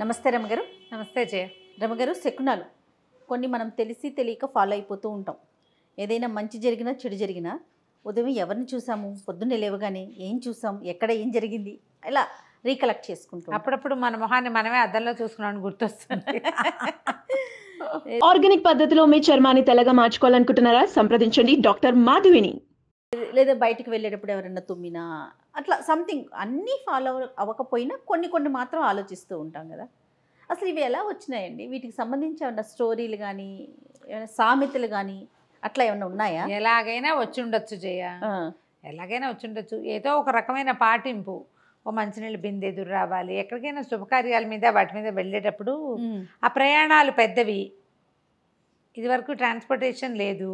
నమస్తే రమగారు నమస్తే జయ రమగారు శకునాలు కొన్ని మనం తెలిసి తెలియక ఫాలో అయిపోతూ ఉంటాం ఏదైనా మంచి జరిగినా చెడు జరిగినా ఉదయం ఎవరిని చూసాము పొద్దున్నే లేవగానే ఏం చూసాం ఎక్కడ ఏం జరిగింది ఇలా రీకలెక్ట్ చేసుకుంటాం అప్పుడప్పుడు మన మొహాన్ని మనమే అద్దంలో చూసుకున్నామని గుర్తొస్తుంది ఆర్గానిక్ పద్ధతిలో మీ చర్మాన్ని తెల్లగా మార్చుకోవాలనుకుంటున్నారా సంప్రదించండి డాక్టర్ మాధవిని లేదా బయటికి వెళ్ళేటప్పుడు ఎవరైనా తుమ్మినా అట్లా సంథింగ్ అన్నీ ఫాలో అవ్వకపోయినా కొన్ని కొన్ని మాత్రం ఆలోచిస్తూ ఉంటాం కదా అసలు ఇవి ఎలా వచ్చినాయండి వీటికి సంబంధించి ఏమన్నా స్టోరీలు కానీ ఏమైనా సామెతలు కానీ అట్లా ఏమైనా ఉన్నాయా ఎలాగైనా వచ్చి ఉండొచ్చు జయ ఎలాగైనా వచ్చి ఉండొచ్చు ఏదో ఒక రకమైన పాటింపు ఓ మంచినీళ్ళు బిందె ఎదురు రావాలి ఎక్కడికైనా శుభకార్యాల మీద వాటి మీద వెళ్ళేటప్పుడు ఆ ప్రయాణాలు పెద్దవి ఇదివరకు ట్రాన్స్పోర్టేషన్ లేదు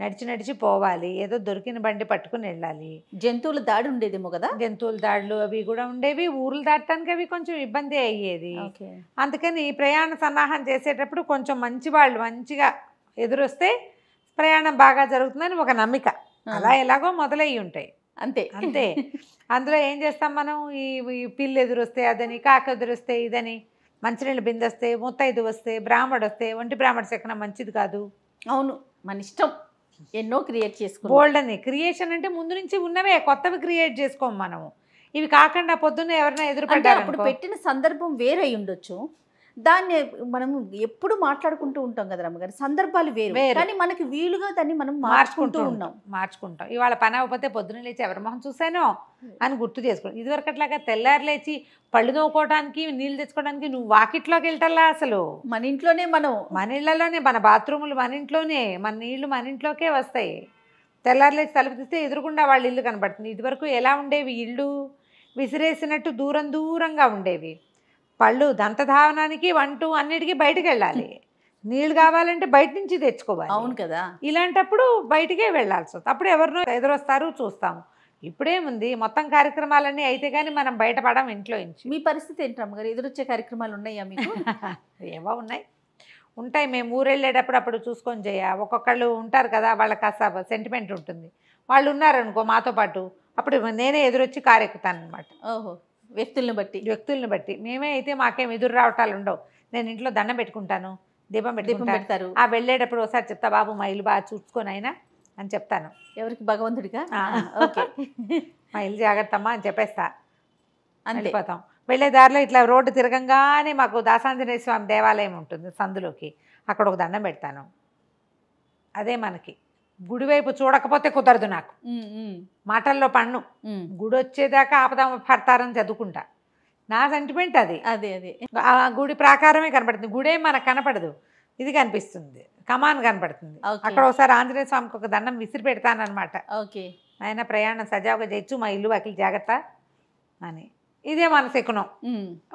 నడిచి నడిచి పోవాలి ఏదో దొరికిన బండి పట్టుకుని వెళ్ళాలి జంతువుల దాడి ఉండేదేమో కదా జంతువుల దాడులు అవి కూడా ఉండేవి ఊర్లు దాటానికి అవి కొంచెం ఇబ్బంది అయ్యేది అందుకని ప్రయాణ సన్నాహం చేసేటప్పుడు కొంచెం మంచి వాళ్ళు మంచిగా ఎదురొస్తే ప్రయాణం బాగా జరుగుతుందని ఒక నమ్మిక అలా ఎలాగో మొదలయ్యి ఉంటాయి అంతే అంతే అందులో ఏం చేస్తాం మనం ఈ పిల్లి ఎదురొస్తే అదని కాక ఎదురొస్తే ఇదని మంచినీళ్ళు బిందొస్తే ముత్తైదు వస్తే బ్రాహ్మడు వస్తే ఒంటి బ్రాహ్మడు చెక్కన మంచిది కాదు అవును మన ఇష్టం ఎన్నో క్రియేట్ చేసుకో బోల్డ్ అని క్రియేషన్ అంటే ముందు నుంచి ఉన్నవే కొత్తవి క్రియేట్ చేసుకోము మనము ఇవి కాకుండా పొద్దున్న ఎవరైనా ఎదురుపడ్డారు అప్పుడు పెట్టిన సందర్భం వేరే ఉండొచ్చు దాన్ని మనం ఎప్పుడు మాట్లాడుకుంటూ ఉంటాం కదా రమ్మగారు సందర్భాలు వేరు కానీ మనకి వీలుగా దాన్ని మనం మార్చుకుంటూ ఉన్నాం మార్చుకుంటాం ఇవాళ పని అవ్వకపోతే పొద్దున లేచి ఎవరి మొహం చూసానో అని గుర్తు చేసుకోండి అట్లాగా తెల్లారు లేచి పళ్ళు నోకోవడానికి నీళ్ళు తెచ్చుకోవడానికి నువ్వు వాకిట్లోకి వెళ్ళటల్లా అసలు మన ఇంట్లోనే మనం మన ఇళ్లలోనే మన బాత్రూములు మన ఇంట్లోనే మన నీళ్లు మన ఇంట్లోకే వస్తాయి తెల్లారు లేచి తలుపు తీస్తే ఎదురుకుండా వాళ్ళ ఇల్లు కనబడుతుంది ఇదివరకు ఎలా ఉండేవి ఇళ్ళు విసిరేసినట్టు దూరం దూరంగా ఉండేవి పళ్ళు దంతధావనానికి వంటు అన్నిటికీ బయటకు వెళ్ళాలి నీళ్ళు కావాలంటే బయట నుంచి తెచ్చుకోవాలి అవును కదా ఇలాంటప్పుడు బయటికే వెళ్ళాల్సి వస్తుంది అప్పుడు ఎవరినో ఎదురొస్తారు చూస్తాము ఇప్పుడేముంది మొత్తం కార్యక్రమాలన్నీ అయితే కానీ మనం బయటపడం ఇంట్లో నుంచి మీ పరిస్థితి ఏంటి అమ్మగారు ఎదురొచ్చే కార్యక్రమాలు ఉన్నాయా మీకు ఏవో ఉన్నాయి ఉంటాయి మేము ఊరెళ్ళేటప్పుడు అప్పుడు చూసుకొని చేయ ఒక్కొక్కళ్ళు ఉంటారు కదా వాళ్ళ కాస్త సెంటిమెంట్ ఉంటుంది వాళ్ళు ఉన్నారనుకో మాతో పాటు అప్పుడు నేనే ఎదురొచ్చి కారెక్కుతాను అనమాట ఓహో వ్యక్తులను బట్టి వ్యక్తులను బట్టి మేమే అయితే మాకేం ఎదురు రావటాలు ఉండవు నేను ఇంట్లో దండం పెట్టుకుంటాను దీపం పెడతారు ఆ వెళ్ళేటప్పుడు ఒకసారి చెప్తా బాబు మా ఇల్లు బాగా చూసుకొని అయినా అని చెప్తాను ఎవరికి భగవంతుడిగా ఓకే మా ఇల్లు జాగ్రత్తమ్మా అని చెప్పేస్తా వెళ్ళిపోతాం వెళ్ళే దారిలో ఇట్లా రోడ్డు తిరగంగానే మాకు దాసాంజనేయ స్వామి దేవాలయం ఉంటుంది సందులోకి అక్కడ ఒక దండం పెడతాను అదే మనకి గుడివైపు చూడకపోతే కుదరదు నాకు మాటల్లో పన్ను గుడి వచ్చేదాకా ఆపదామ పడతారని చదువుకుంటా నా సెంటిమెంట్ అది అదే అదే ఆ గుడి ప్రాకారమే కనపడుతుంది గుడే మనకు కనపడదు ఇది కనిపిస్తుంది కమాన్ కనపడుతుంది అక్కడ ఒకసారి ఆంజనేయ స్వామికి ఒక దండం విసిరి పెడతానమాట ఓకే ఆయన ప్రయాణం సజావుగా చేయొచ్చు మా ఇల్లు వాకి జాగ్రత్త అని ఇదే మన శకునం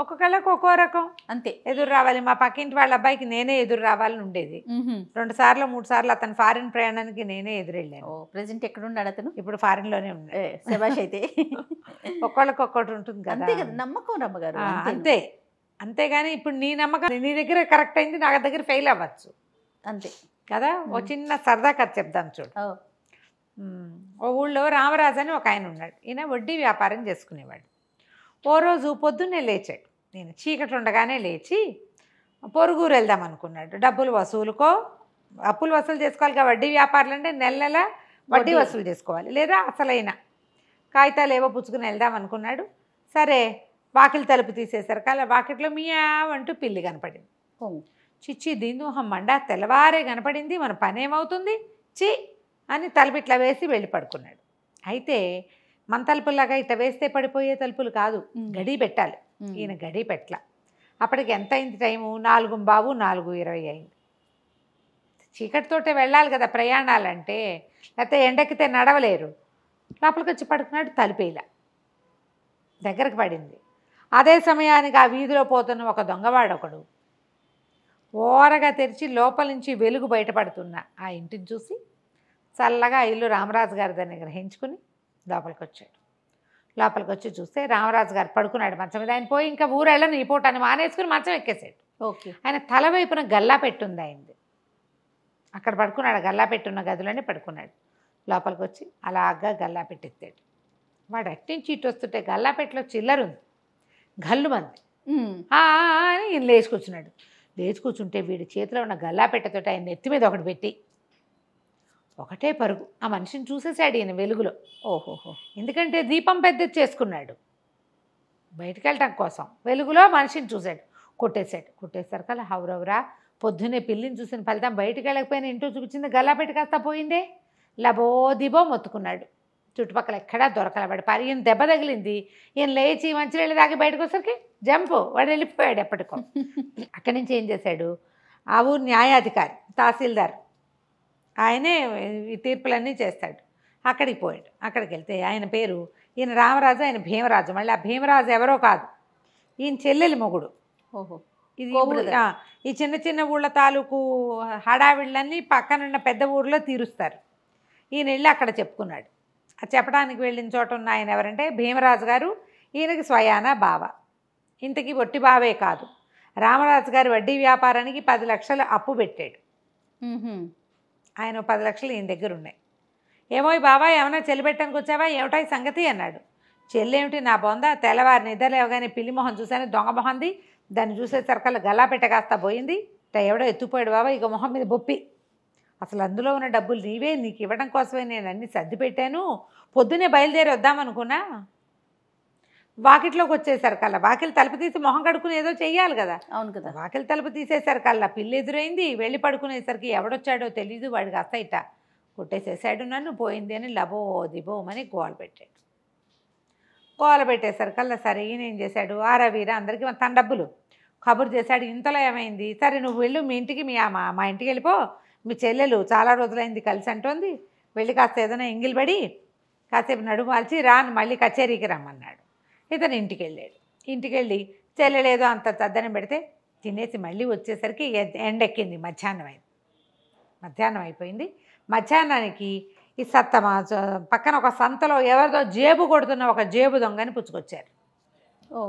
ఒక్కొక్కళ్ళకి ఒక్కో రకం అంతే ఎదురు రావాలి మా పక్కింటి వాళ్ళ అబ్బాయికి నేనే ఎదురు రావాలని ఉండేది రెండు సార్లు మూడు సార్లు అతను ఫారిన్ ప్రయాణానికి నేనే ఎదురెళ్ళాను ప్రెసెంట్ ఎక్కడ ఉన్నాడు అతను ఇప్పుడు ఫారిన్ లోనే ఉన్నాడు శభాష్ అయితే ఒక్కళ్ళకి ఒక్కటి ఉంటుంది కదా కదా నమ్మకం రమ్మగారు అంతే అంతేగాని ఇప్పుడు నీ నమ్మకం నీ దగ్గర కరెక్ట్ అయింది నా దగ్గర ఫెయిల్ అవ్వచ్చు అంతే కదా ఓ చిన్న సరదా కథ చెప్దాం చూడు ఓ ఊళ్ళో రామరాజు అని ఒక ఆయన ఉన్నాడు ఈయన వడ్డీ వ్యాపారం చేసుకునేవాడు ఓ రోజు పొద్దున్నే లేచాడు నేను చీకటి ఉండగానే లేచి పొరుగురు వెళ్దాం అనుకున్నాడు డబ్బులు వసూలుకో అప్పులు వసూలు చేసుకోవాలి కదా వడ్డీ వ్యాపారులు అంటే నెల నెల వడ్డీ వసూలు చేసుకోవాలి లేదా అసలైన కాగితాలు ఏవో పుచ్చుకుని వెళ్దాం అనుకున్నాడు సరే వాకిలి తలుపు తీసేసరికి అలా వాకిట్లో మియావ్ అంటూ పిల్లి కనపడింది చిచ్చి దీందూహం మండా తెల్లవారే కనపడింది మన పనేమవుతుంది చి అని ఇట్లా వేసి వెళ్ళి పడుకున్నాడు అయితే మన తలుపులాగా ఇట్ట వేస్తే పడిపోయే తలుపులు కాదు గడి పెట్టాలి ఈయన గడి పెట్టల అప్పటికి ఎంత అయింది టైము నాలుగు బాబు నాలుగు ఇరవై అయింది చీకటితోటే వెళ్ళాలి కదా ప్రయాణాలంటే లేకపోతే ఎండెక్కితే నడవలేరు లోపలికి వచ్చి పడుకున్నాడు తలుపేలా దగ్గరకు పడింది అదే సమయానికి ఆ వీధిలో పోతున్న ఒక దొంగవాడొకడు ఓరగా తెరిచి లోపల నుంచి వెలుగు బయటపడుతున్న ఆ ఇంటిని చూసి చల్లగా ఇల్లు రామరాజు గారి దాన్ని గ్రహించుకుని లోపలికి వచ్చాడు లోపలికి వచ్చి చూస్తే రామరాజు గారు పడుకున్నాడు మంచం మీద ఆయన పోయి ఇంకా ఊరు వెళ్ళను ఈ అని మానేసుకుని మంచం ఎక్కేసాడు ఓకే ఆయన తల వైపున గల్లా పెట్టుంది ఆయనది అక్కడ పడుకున్నాడు గల్లా పెట్టున్న గదిలోనే పడుకున్నాడు లోపలికి వచ్చి అలాగా గల్లా పెట్టెత్తాడు వాడు అట్టించి ఇటు వస్తుంటే గల్లా పెట్టలో చిల్లరుంది గల్లు మంది అని లేచి కూర్చున్నాడు లేచి కూర్చుంటే వీడి చేతిలో ఉన్న గల్లా పెట్టెతోటి ఆయన నెత్తి మీద ఒకటి పెట్టి ఒకటే పరుగు ఆ మనిషిని చూసేసాడు ఈయన వెలుగులో ఓహోహో ఎందుకంటే దీపం పెద్ద చేసుకున్నాడు బయటకు వెళ్ళటం కోసం వెలుగులో మనిషిని చూశాడు కొట్టేశాడు కొట్టేశారు కదా హౌరవరా పొద్దునే పిల్లిని చూసిన ఫలితం బయటకు వెళ్ళకపోయినా ఇంటో చూపించింది గల్లా పెట్టి కాస్త పోయిందే దిబో మొత్తుకున్నాడు చుట్టుపక్కల ఎక్కడా దొరకలబడి పరి ఈయన దెబ్బ తగిలింది ఈయన లేచి వెళ్ళి తాగి బయటకు వచ్చరికి జంపు వాడు వెళ్ళిపోయాడు ఎప్పటికో అక్కడి నుంచి ఏం చేశాడు ఆ ఊరు న్యాయాధికారి తహసీల్దార్ ఆయనే ఈ తీర్పులన్నీ చేస్తాడు అక్కడికి పోయాడు అక్కడికి వెళ్తే ఆయన పేరు ఈయన రామరాజు ఆయన భీమరాజు మళ్ళీ ఆ భీమరాజు ఎవరో కాదు ఈయన చెల్లెలి మొగుడు ఓహో ఇది ఈ చిన్న చిన్న ఊళ్ళ తాలూకు హడావిళ్ళన్నీ పక్కనున్న పెద్ద ఊర్లో తీరుస్తారు ఈయన వెళ్ళి అక్కడ చెప్పుకున్నాడు ఆ చెప్పడానికి వెళ్ళిన చోట ఉన్న ఆయన ఎవరంటే భీమరాజు గారు ఈయనకి స్వయాన బావ ఇంతకి ఒట్టి బావే కాదు రామరాజు గారు వడ్డీ వ్యాపారానికి పది లక్షలు అప్పు పెట్టాడు ఆయన పది లక్షలు ఈయన దగ్గర ఉన్నాయి ఏమో బాబా ఏమైనా చెల్లిపెట్టడానికి వచ్చావా ఏమిటాయి సంగతి అన్నాడు చెల్లేమిటి నా బొంద తెల్లవారి నిద్ర లేవగానే పిల్లిమొహం చూసాను దొంగ మొహంది దాన్ని చూసేసరికల్లా పెట్ట పెట్టగాస్తా పోయింది ఎవడో ఎత్తుపోయాడు బాబా ఇక మొహం మీద బొప్పి అసలు అందులో ఉన్న డబ్బులు నీవే నీకు ఇవ్వడం కోసమే నేను అన్ని సర్ది పెట్టాను పొద్దునే బయలుదేరి వద్దామనుకున్నా వాకిట్లోకి వచ్చేసారు కల్లా వాకిలి తలుపు తీసి మొహం కడుకుని ఏదో చెయ్యాలి కదా అవును కదా వాకిలి తలుపు తీసేసారు కల్లా పిల్లి ఎదురైంది వెళ్ళి పడుకునేసరికి ఎవడొచ్చాడో తెలీదు వాడికి అసైట కొట్టేసేసాడు నన్ను పోయింది అని లబో దిబోమని గోల పెట్టాడు గోల పెట్టేసరి కల్లా సరే ఈయన ఏం చేశాడు ఆరా వీర అందరికీ తన డబ్బులు కబురు చేశాడు ఇంతలో ఏమైంది సరే నువ్వు వెళ్ళు మీ ఇంటికి మీ మా ఇంటికి వెళ్ళిపో మీ చెల్లెలు చాలా రోజులైంది కలిసి అంటోంది వెళ్ళి కాస్త ఏదైనా పడి కాసేపు నడుమాల్చి రాను మళ్ళీ కచేరీకి రమ్మన్నాడు ఇతను ఇంటికి వెళ్ళాడు ఇంటికి వెళ్ళి చెల్లెలేదో అంత చద్దనం పెడితే తినేసి మళ్ళీ వచ్చేసరికి ఎండెక్కింది మధ్యాహ్నం అయింది మధ్యాహ్నం అయిపోయింది మధ్యాహ్నానికి ఈ సత్తమ పక్కన ఒక సంతలో ఎవరిదో జేబు కొడుతున్న ఒక జేబు దొంగని పుచ్చుకొచ్చారు ఓ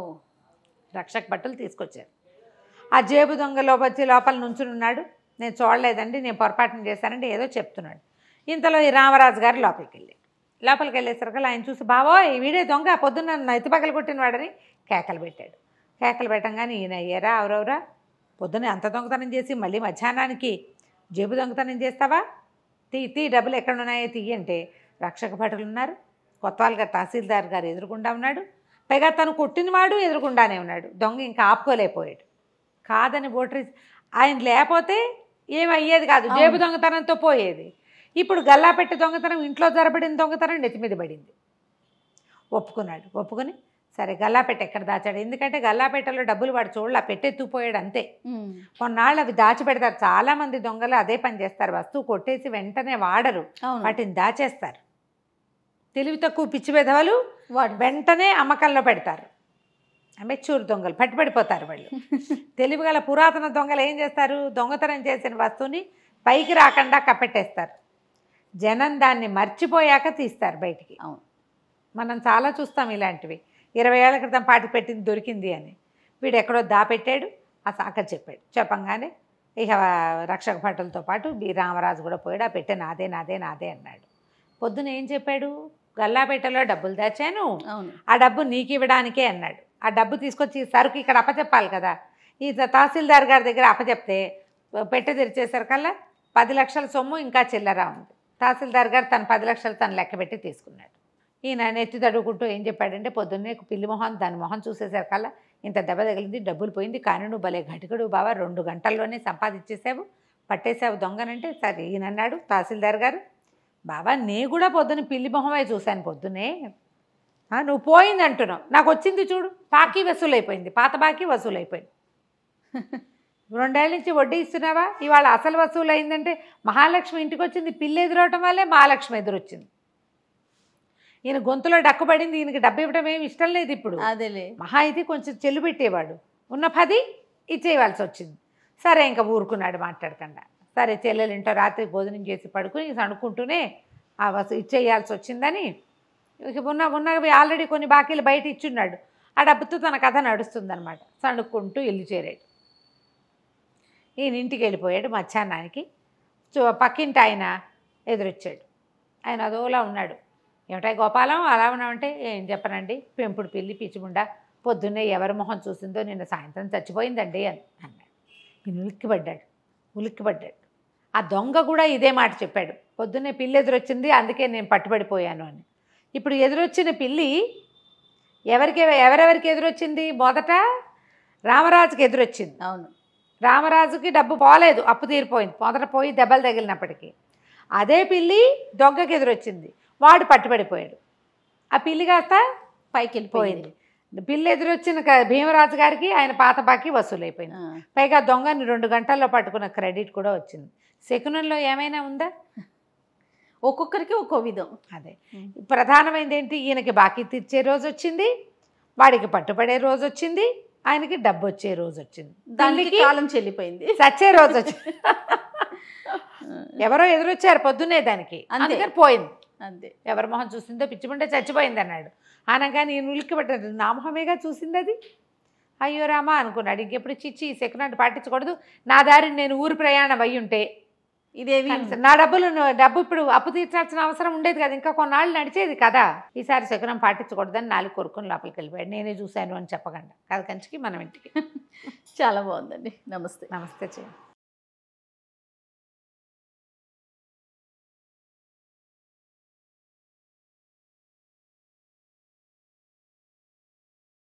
రక్షక బట్టలు తీసుకొచ్చారు ఆ జేబు దొంగ వచ్చి లోపల ఉన్నాడు నేను చూడలేదండి నేను పొరపాటున చేశానండి ఏదో చెప్తున్నాడు ఇంతలో ఈ రామరాజు గారు లోపలికి వెళ్ళి లోపలికి వెళ్ళేసరికి ఆయన చూసి బావో వీడే దొంగ పొద్దున్న నైతి పగలు కొట్టిన వాడని కేకలు పెట్టాడు కేకలు పెట్టంగానే ఈయన అయ్యారా అవరవరా పొద్దున్న అంత దొంగతనం చేసి మళ్ళీ మధ్యాహ్నానికి జేబు దొంగతనం చేస్తావా తీ తీ డబ్బులు ఎక్కడ ఉన్నాయో తీ అంటే రక్షక భటులు ఉన్నారు కొత్తవాళ్ళ గారు తహసీల్దార్ గారు ఎదురుకుండా ఉన్నాడు పైగా తను కొట్టినవాడు ఎదురుకుండానే ఉన్నాడు దొంగ ఇంకా ఆపుకోలేకపోయాడు కాదని ఓటరీ ఆయన లేకపోతే ఏమయ్యేది కాదు జేబు దొంగతనంతో పోయేది ఇప్పుడు గల్లా పెట్టి దొంగతనం ఇంట్లో జరబడిన దొంగతనం నెత్తి మీద పడింది ఒప్పుకున్నాడు ఒప్పుకుని సరే గల్లాపెట్ట ఎక్కడ దాచాడు ఎందుకంటే గల్లాపెట్టలో డబ్బులు వాడు చూడలే పెట్టెత్తుపోయాడు అంతే కొన్నాళ్ళు అవి పెడతారు చాలా మంది దొంగలు అదే పని చేస్తారు వస్తువు కొట్టేసి వెంటనే వాడరు వాటిని దాచేస్తారు తెలివి తక్కువ పిచ్చి పెదవులు వెంటనే అమ్మకంలో పెడతారు అమెచ్చూరు దొంగలు పట్టుబడిపోతారు వాళ్ళు తెలివిగల పురాతన దొంగలు ఏం చేస్తారు దొంగతనం చేసిన వస్తువుని పైకి రాకుండా కప్పెట్టేస్తారు జనం దాన్ని మర్చిపోయాక తీస్తారు బయటికి అవును మనం చాలా చూస్తాం ఇలాంటివి ఇరవై ఏళ్ళ క్రితం పాటు పెట్టింది దొరికింది అని వీడు ఎక్కడో దాపెట్టాడు ఆ సాకర్ చెప్పాడు చెప్పంగానే ఇక రక్షక భటులతో పాటు బి రామరాజు కూడా పోయాడు ఆ పెట్టే నాదే నాదే నాదే అన్నాడు పొద్దున ఏం చెప్పాడు గల్లాపేటలో డబ్బులు దాచాను ఆ డబ్బు నీకు ఇవ్వడానికే అన్నాడు ఆ డబ్బు తీసుకొచ్చి సరుకు ఇక్కడ అప్పచెప్పాలి కదా ఈ తహసీల్దార్ గారి దగ్గర అప్పచెప్తే పెట్టె తెరిచేసరికల్లా పది లక్షల సొమ్ము ఇంకా చిల్లరా ఉంది తహసీల్దార్ గారు తన పది లక్షలు తను పెట్టి తీసుకున్నాడు ఈయన నెత్తి తడుగుకుంటూ ఏం చెప్పాడంటే పొద్దున్నే పిల్లి మొహం దాని మొహం చూసేసరికల్లా ఇంత దెబ్బ తగిలింది డబ్బులు పోయింది కానీ నువ్వు భలే ఘటికడు బావా రెండు గంటల్లోనే సంపాదించేసావు పట్టేసావు దొంగనంటే సరే ఈయనన్నాడు తహసీల్దార్ గారు బావా నే కూడా పొద్దున్న పిల్లి మొహమే చూశాను పొద్దునే నువ్వు పోయింది అంటున్నావు నాకు వచ్చింది చూడు బాకీ వసూలైపోయింది పాత బాకీ వసూలైపోయింది రెండేళ్ళ నుంచి వడ్డీ ఇస్తున్నావా ఇవాళ అసలు వసూలు అయిందంటే మహాలక్ష్మి ఇంటికి వచ్చింది పిల్లి ఎదురవటం వల్లే మహాలక్ష్మి ఎదురొచ్చింది ఈయన గొంతులో పడింది ఈయనకి డబ్బు ఇవ్వడం ఏమి ఇష్టం లేదు ఇప్పుడు అదేలే మహా ఇది కొంచెం చెల్లు పెట్టేవాడు ఉన్న పది ఇచ్చేయవలసి వచ్చింది సరే ఇంకా ఊరుకున్నాడు మాట్లాడకుండా సరే చెల్లెలు ఇంటో రాత్రి భోజనం చేసి పడుకుని అనుకుంటూనే ఆ వసు ఇచ్చేయాల్సి వచ్చిందని ఉన్న ఉన్న ఆల్రెడీ కొన్ని బాకీలు బయట ఇచ్చున్నాడు ఆ డబ్బుతో తన కథ అనమాట సణుక్కుంటూ ఇల్లు చేరాడు ఈయన ఇంటికి వెళ్ళిపోయాడు మధ్యాహ్నానికి పక్కింటి ఆయన ఎదురొచ్చాడు ఆయన అదోలా ఉన్నాడు ఏమిటా గోపాలం అలా ఉన్నామంటే ఏం చెప్పనండి పెంపుడు పిల్లి పిచ్చిముండ పొద్దున్నే ఎవరి మొహం చూసిందో నిన్న సాయంత్రం చచ్చిపోయిందండి అని అన్నాడు ఈయన ఉలిక్కిపడ్డాడు ఉలిక్కిపడ్డాడు ఆ దొంగ కూడా ఇదే మాట చెప్పాడు పొద్దున్నే పిల్లి ఎదురొచ్చింది అందుకే నేను పట్టుబడిపోయాను అని ఇప్పుడు ఎదురొచ్చిన పిల్లి ఎవరికి ఎవరెవరికి ఎదురొచ్చింది మొదట రామరాజుకి ఎదురొచ్చింది అవును రామరాజుకి డబ్బు పోలేదు అప్పు తీరిపోయింది మొదట పోయి దెబ్బలు తగిలినప్పటికీ అదే పిల్లి దొంగకి ఎదురొచ్చింది వాడు పట్టుబడిపోయాడు ఆ పిల్లి కాస్త పైకి వెళ్ళిపోయింది పిల్లి ఎదురొచ్చిన భీమరాజు గారికి ఆయన పాత బాకీ వసూలైపోయింది పైగా దొంగని రెండు గంటల్లో పట్టుకున్న క్రెడిట్ కూడా వచ్చింది శకునంలో ఏమైనా ఉందా ఒక్కొక్కరికి ఒక్కో విధం అదే ప్రధానమైనది ఏంటి ఈయనకి బాకీ తీర్చే రోజు వచ్చింది వాడికి పట్టుబడే రోజు వచ్చింది ఆయనకి డబ్బు వచ్చే రోజు వచ్చింది దానికి కాలం చెల్లిపోయింది చచ్చే రోజు వచ్చింది ఎవరో ఎదురొచ్చారు పొద్దున్నే దానికి అందుకని పోయింది అంతే ఎవరి మొహం చూసిందో పిచ్చిమంటే చచ్చిపోయింది అన్నాడు అనగానే నేను ఉలిక్కి పెట్టాడు నా మొహమేగా చూసింది అది అయ్యో రామా అనుకున్నాడు ఇంకెప్పుడు చిచ్చి సెకండ్ హ్యాండ్ పాటించకూడదు నా దారిని నేను ఊరు ప్రయాణం అయ్యుంటే ఇదేమి నా డబ్బులు డబ్బు ఇప్పుడు అప్పు తీర్చాల్సిన అవసరం ఉండేది కదా ఇంకా కొన్నాళ్ళు నడిచేది కదా ఈసారి శకునం పాటించకూడదని నాలుగు కొరుకుని లోపలికి వెళ్ళిపోయాడు నేనే చూశాను అని చెప్పకుండా కథ కంచికి మనం ఇంటికి చాలా బాగుందండి నమస్తే నమస్తే చేయండి